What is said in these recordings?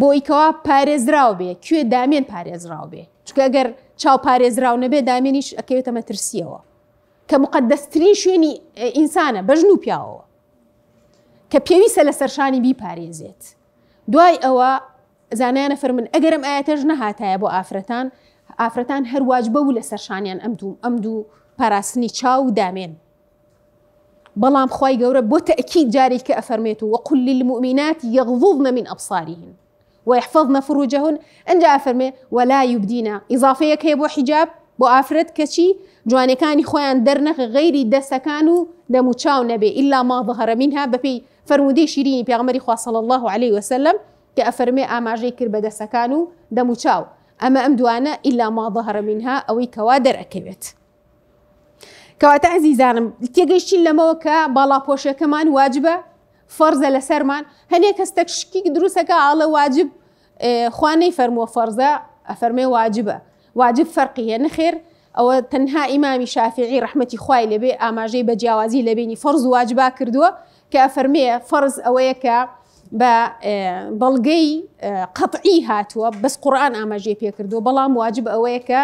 بۆ ئیکەوە پارێزراو بێ کوێ دامێن پارێزراو بێ چکە گەر چاو پارێزراو نەبێ دامێنیش ئەکەوێتە مەترسیەوە کە مقدەستترین شوێنی ئینسانە بەژن و پیاوەوە کە پێویستە لە سەرشانی بی پارێزێت دوای ئەوە زانایانە فەرمن ئەگەرم ئاەتەژ نەهاتایە بۆ ئافرەتان ئافرەتان هەرواج بە و لە سەرشانیان ئەم دوو ئەم دوو پاراستنی چاو و دامێن بەڵام خی گەورە بۆ تەکیید جارێک کە ئەفەرمێت و وەقل للمؤمینات یەغضوضنە من ئەبساریهن ويحفظن فروجهن ان جاء فرمي ولا یوبدینە ئیزافەیەک هەیە بو حجاب بو افرد كشي جوانەکانی كان خوان غەیری غير دسكانو دەموچاو نبي الا ما ظهر منها بفي فرودي شيرين بيغمر خوا صلى الله عليه وسلم كافرمي اما ئەفەرمێ ئاماژەی کرد بە دەسەکان و دەموچاو ئەمە ئەم دوانە ئللا ما ظهرەمینها ئەوەی کەوا دەرەکەوێت. کەواتە عزیزانم تێگەیشتین بالا کە كمان واجبه فەرزە لەسەرمان هەنێک کەستە شکیک دروستەکە ئاڵە واجب خوانەی فەرمووە فەرزە ئەفەرمێ واجبه واجب فەرقی هە نخێر ئەوە تەنها ئیمامی شافعی رحمەتی خوای لەبێ ئاماژەی بە جیاوازی لە بینی فەرز واجبا کردووە کە ئەفەرمەیە فەرز بە بەڵگەی قەتعی هاتووە بەس قورآان ئاماژێ پێکردو بەڵام واجب ئەوەیە کە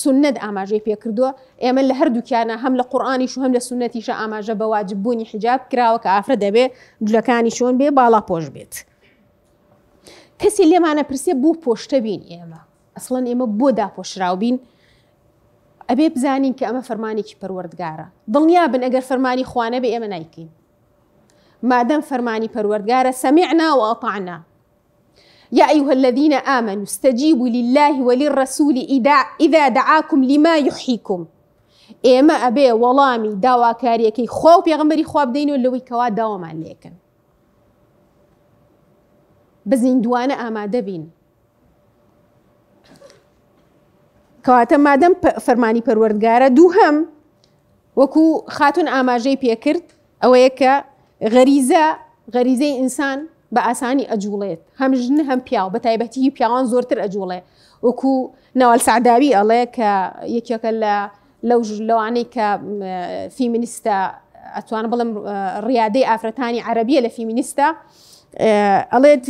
سنت ئاماژێ پێکردووە ئێمە لە هەردووکیانە هەم لە قورآانی شو هەم لە سنتیشە ئاماژە بە واجب بوونی حجاب کراوە کە ئافرە دەبێ جلەکانی شۆن بێ باڵا پۆش بێت کەسی لێمانە پرسێ بوو پۆشتە بین ئێمە ئەسڵەن ئێمە بۆ داپۆشراو بین ئەبێ بزانین کە ئەمە فەرمانێکی پەروەردگارە دڵنیا بن ئەگەر فەرمانی خوانە بێ ئێمە نیکەین دام فرماني پەروەردگارە قال و وأطعنا يا أيها الذين آمنوا استجيبوا لله وللرسول إذا دعاكم لما يحييكم ئێمە ئەبێ وەڵامی داواکاریەکەی خۆ و پێغمبەری خواب بدەینەوە لەوەی کەوا داوامان لێکن. بزیندوانە ئامادە بین. کەواتە مادەم فەرمانی پەروەردگارە دوو دوهم وكو خاتون ئاماژەی پێکرد أو کە غەریزە غەریزەی ئینسان بە ئاسانی ئەجوڵێت هەم ژن هەم پیاو بە تایبەتی پیاوان زۆرتر ئەجوڵێ وەکو ناوەل سعداوی ئەڵێ کە یەکێکە لە لەو لەوانەی کە فیمینیستە ئەتوان بڵم ڕیادەی ئافرەتانی عەربیە لە فیمینیستە ئەڵێت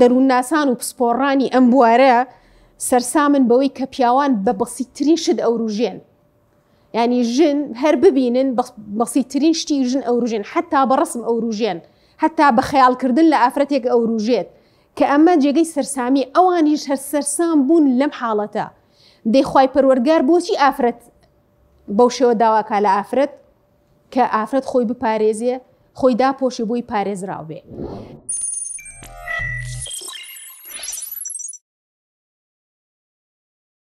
دەروونناسان و پسپۆڕانی ئەم بوارە سەرسامن بەوەی کە پیاوان بە بەسیترین شت ئەوروژێن ینی ژن هەر ببینن بەسیترین شتی ژن ئەوروژێن حتا بەڕسم ئەوروژێن حتا بە خەیالکردن لە ئافرەتێک ئەوروژێت کە ئەمە جێگەی سەرسامی ئەوانیش هەر سەرسام بوون لەم حاڵەتە دەیخوای پەروەرگار بۆچی ئافرەت بەو شێوە داواکە لە ئافرەت کە ئافرەت خۆی بپارێزیە خۆی داپۆشی بۆی پارێزرااو بێ.